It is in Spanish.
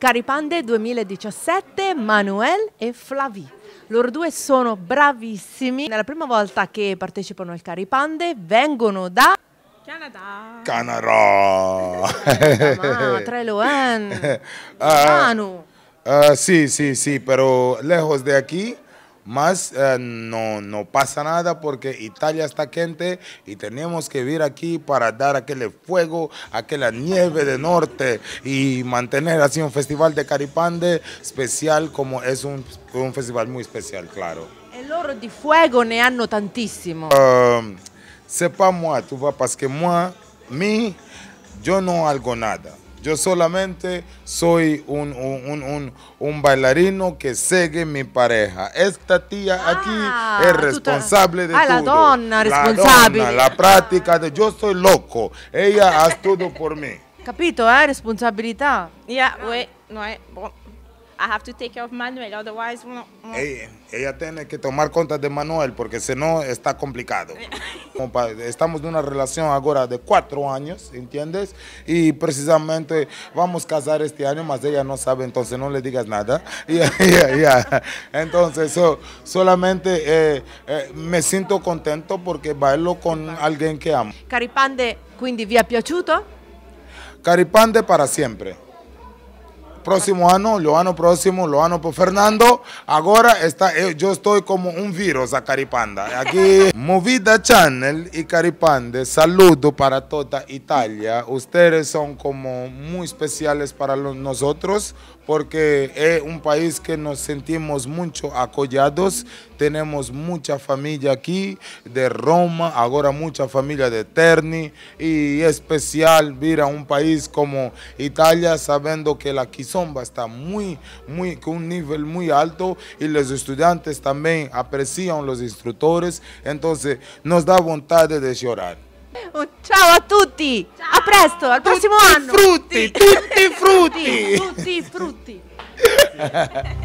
Caripande 2017, Manuel e Flavie. Loro due sono bravissimi. È la prima volta che partecipano al Caripande, vengono da... Canada. Canada. Treloan. Eh, Manu. Uh, sì, sì, sì, però lejos de aquí. Más eh, no, pasa nada porque Italia está quente y tenemos que vivir aquí para dar aquel fuego, aquella nieve de norte y mantener así un festival de Caripande especial como es un, festival muy especial, claro. El oro de fuego ne hanno tantissimo. Uh, um, c'est moi, tu vois, que moi, mi, yo no hago nada. Yo solamente soy un, bailarino que segue mi pareja. Esta tía aquí ah, es responsable de todo. la donna responsable. La, la práctica de yo soy loco. Ella hace todo por mí. Capito, eh? Responsabilidad. Ya, güey, no, es... I Manuel, no, Ella, tiene que tomar cuentas de Manuel porque si no está complicado. Estamos en una relación ahora de cuatro años, ¿entiendes? Y precisamente vamos a casar este año, más ella no sabe, entonces no le digas nada. Entonces, solamente eh, eh, me siento contento porque bailo con alguien que amo. Caripande, quindi vi è piaciuto? Caripande para siempre próximo año lo ano próximo, lo ano por Fernando. Ahora está, eh, yo estoy como un virus a Caripanda. Aquí, Movida Channel y Caripanda, saludo para toda Italia. Ustedes son como muy especiales para nosotros porque es un país que nos sentimos mucho acollados. Tenemos mucha familia aquí de Roma, ahora mucha familia de Terni y especial vir a un país como Italia sabiendo que la Sombra está muy, muy, con un nivel muy alto y los estudiantes también aprecian los instructores, entonces nos da voluntad de llorar. ¡Chao ciao a tutti, a presto, al próximo año! Frutti, tutti frutti. tutti frutti.